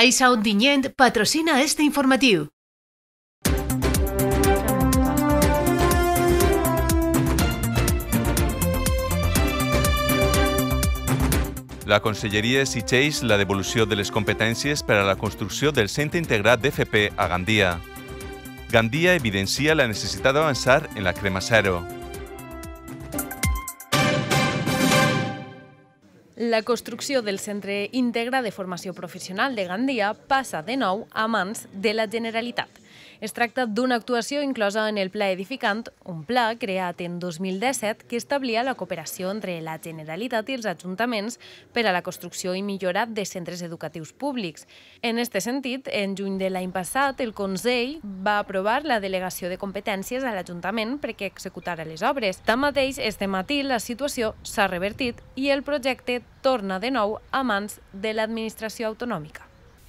Caixa Ontinyent patrocina este informatiu. La Conselleria exigeix la devolució de les competències per a la construcció del Centre Integrat d'FP a Gandia. Gandia evidencia la necessitat d'avançar en la crema zero. La construcció del Centre Íntegre de Formació Professional de Gandia passa de nou a mans de la Generalitat. Es tracta d'una actuació inclosa en el Pla Edificant, un pla creat en 2017 que establia la cooperació entre la Generalitat i els ajuntaments per a la construcció i millora de centres educatius públics. En aquest sentit, en juny de l'any passat, el Consell va aprovar la delegació de competències a l'Ajuntament perquè executara les obres. Tanmateix, este matí la situació s'ha revertit i el projecte torna de nou a mans de l'administració autonòmica.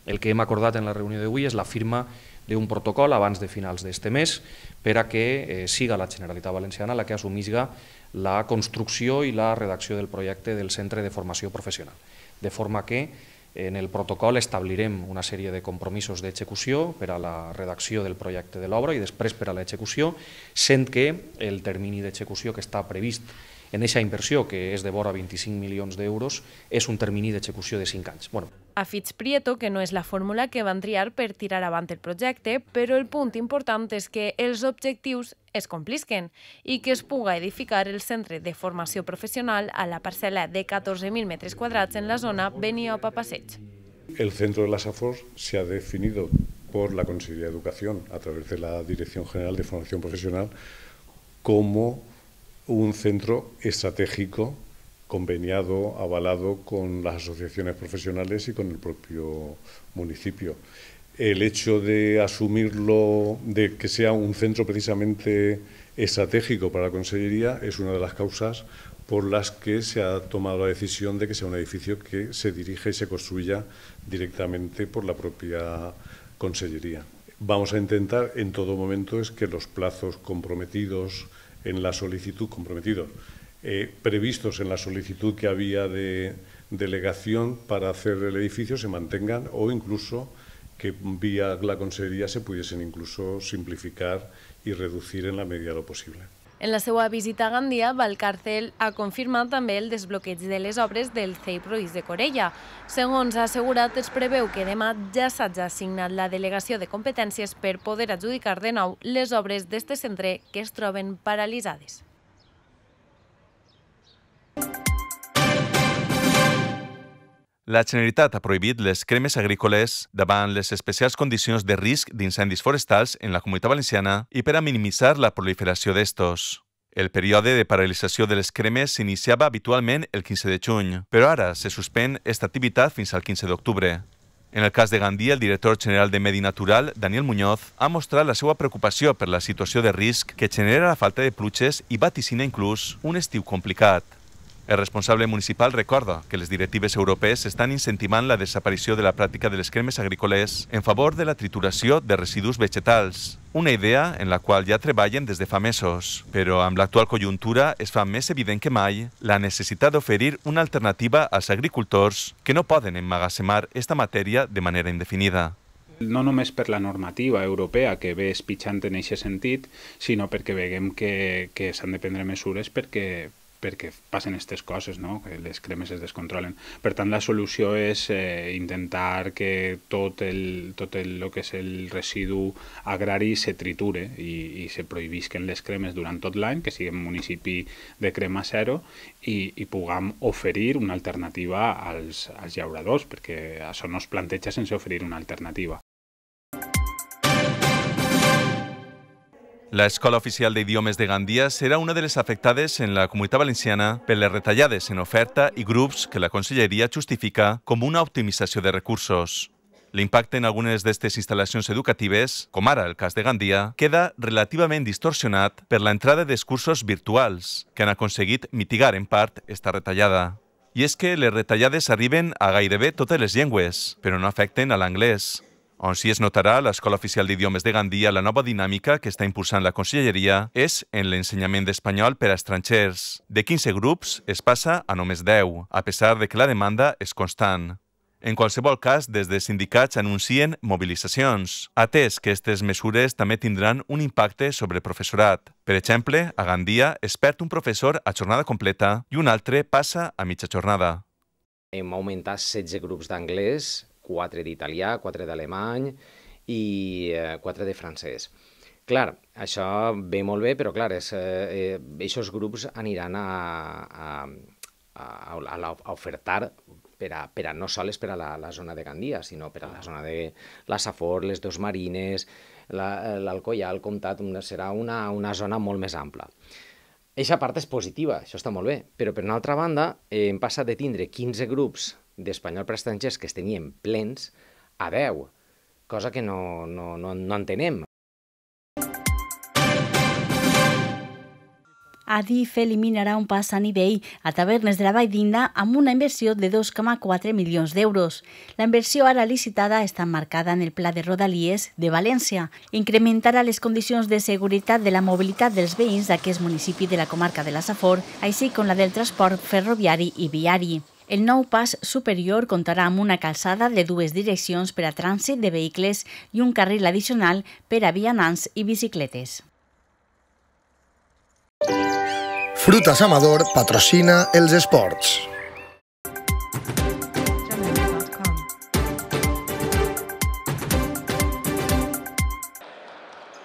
El que hem acordat en la reunió d'avui és la firma d'un protocol abans de finals d'este mes per a que eh, siga la Generalitat Valenciana la que assumisga la construcció i la redacció del projecte del Centre de Formació Professional, de forma que en el protocol establirem una sèrie de compromisos d'execució per a la redacció del projecte de l'obra i després per a l'execució, sent que el termini d'execució que està previst en aquesta inversió, que és de vora 25 milions d'euros, és un termini d'execució de 5 anys. Bueno. A Fitz Prieto, que no és la fórmula que van triar per tirar avant el projecte, però el punt important és que els objectius es complisquen i que es puga edificar el centre de formació professional a la parcel·la de 14.000 metres quadrats en la zona Beniopa Passeig. El centro de las AFOR se ha definido por la Consejería de Educación a través de la Dirección General de Formación Profesional como un centro estratégico conveniado, avalado con las asociaciones profesionales y con el propio municipio. El hecho de asumirlo, de que sea un centro precisamente estratégico para la Consellería, es una de las causas por las que se ha tomado la decisión de que sea un edificio que se dirija y se construya directamente por la propia Consellería. Vamos a intentar en todo momento es que los plazos comprometidos en la solicitud, comprometidos, eh, previstos en la solicitud que había de delegación para hacer el edificio se mantengan o incluso que vía la consejería se pudiesen incluso simplificar y reducir en la medida de lo posible. En la seva visita a Gandia, Valcárcel ha confirmat també el desbloqueig de les obres del CEI Ruiz de Corella. Segons ha assegurat, es preveu que demà ja s'hagi assignat la delegació de competències per poder adjudicar de nou les obres d'este centre que es troben paralitzades. La Generalitat ha prohibit les cremes agrícoles davant les especials condicions de risc d'incendis forestals en la comunitat valenciana i per a minimitzar la proliferació d'estos. El període de paralització de les cremes s'iniciava habitualment el 15 de juny, però ara se suspèn aquesta activitat fins al 15 d'octubre. En el cas de Gandia, el director general de Medi Natural, Daniel Muñoz, ha mostrat la seva preocupació per la situació de risc que genera la falta de pluges i vaticina inclús un estiu complicat. El responsable municipal recorda que les directives europees estan incentivant la desaparició de la pràctica de les cremes agrícoles en favor de la trituració de residus vegetals, una idea en la qual ja treballen des de fa mesos. Però amb l'actual conjuntura es fa més evident que mai la necessitat d'oferir una alternativa als agricultors que no poden emmagatzemar esta matèria de manera indefinida no només per la normativa europea que ve espitxant en aquest sentit, sinó perquè veiem que, que s'han de prendre mesures perquè, perquè passen aquestes coses, no? que les cremes es descontrolen. Per tant, la solució és eh, intentar que tot el, tot el, lo que és el residu agrari se triture i, i se prohibisquen les cremes durant tot l'any, que siguem municipi de crema zero, i, i puguem oferir una alternativa als, als llauradors, perquè això no es planteja sense oferir una alternativa. La Escola Oficial de Idiomes de Gandia serà una de les afectades en la comunitat valenciana per les retallades en oferta i grups que la Conselleria justifica com una optimització de recursos. L'impacte en algunes d'aquestes instal·lacions educatives, com ara el cas de Gandia, queda relativament distorsionat per l'entrada dels cursos virtuals, que han aconseguit mitigar en part esta retallada. I és que les retallades arriben a gairebé totes les llengües, però no afecten a l'anglès, on si es notarà l'Escola Oficial d'Idiomes de Gandia la nova dinàmica que està impulsant la Conselleria és en l'ensenyament d'espanyol per a estrangers. De 15 grups es passa a només 10, a pesar de que la demanda és constant. En qualsevol cas, des de sindicats anuncien mobilitzacions, atès que aquestes mesures també tindran un impacte sobre el professorat. Per exemple, a Gandia es perd un professor a jornada completa i un altre passa a mitja jornada. Hem augmentat 16 grups d'anglès quatre d'italià, quatre d'alemany i eh, quatre de francès. Clar, això ve molt bé, però clar, és, eh, aquests eh, grups aniran a, a, a, a, a ofertar per a, per a, no sols per a la, la zona de Gandia, sinó per a la ah. zona de la Safor, les Dos Marines, l'Alcoyà, la, el Comtat, una, serà una, una zona molt més ampla. Eixa part és positiva, això està molt bé, però per una altra banda eh, hem passat de tindre 15 grups d'espanyol per estrangers que es tenien plens a veu, cosa que no, no, no, no entenem. Adif eliminarà un pas a nivell a tavernes de la Vall d'Inda amb una inversió de 2,4 milions d'euros. La inversió ara licitada està marcada en el Pla de Rodalies de València. Incrementarà les condicions de seguretat de la mobilitat dels veïns d'aquest municipi de la comarca de la Safor, així com la del transport ferroviari i viari. El nou pas superior comptarà amb una calçada de dues direccions per a trànsit de vehicles i un carril addicional per a vianants i bicicletes. Frutas Amador patrocina els esports.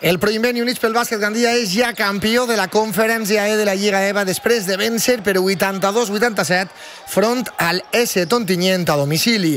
El Proinvent i Units pel Bàsquet Gandia és ja campió de la conferència E de la Lliga EVA després de vèncer per 82-87 front al S Tontinyent a domicili.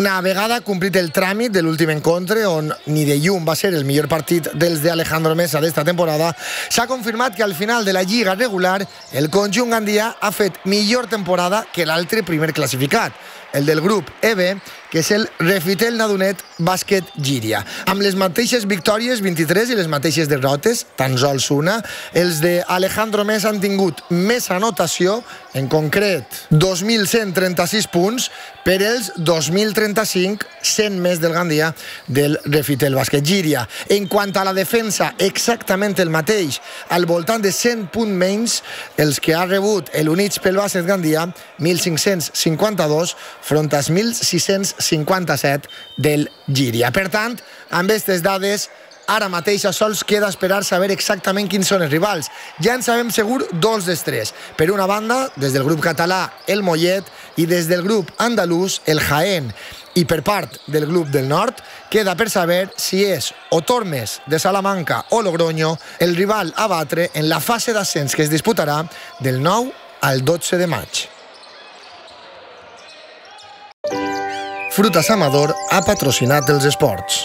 Una vegada complit el tràmit de l'últim encontre, on ni de llum va ser el millor partit dels de Alejandro Mesa d'esta temporada, s'ha confirmat que al final de la Lliga regular el conjunt Gandia ha fet millor temporada que l'altre primer classificat, el del grup EB, que és el Refitel Nadonet Bàsquet Gíria. Amb les mateixes victòries, 23 i les mateixes derrotes, tan sols una. Els de Alejandro Més han tingut més anotació, en concret 2.136 punts, per els 2.035, 100 més del Gandia del Refitel Basquet Gíria. En quant a la defensa, exactament el mateix, al voltant de 100 punts menys els que ha rebut el Units pel Basquet Gandia, 1.552 front als 1.657 del Gíria. Per tant, amb aquestes dades, Ara mateix a sols queda esperar saber exactament quins són els rivals. Ja en sabem segur dos dels tres. Per una banda, des del grup català, el Mollet, i des del grup andalús, el Jaén. I per part del grup del nord, queda per saber si és o Tormes de Salamanca o Logroño el rival a batre en la fase d'ascens que es disputarà del 9 al 12 de maig. Frutas Amador ha patrocinat els esports.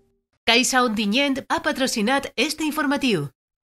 Caixa ha patrocinat este informatiu.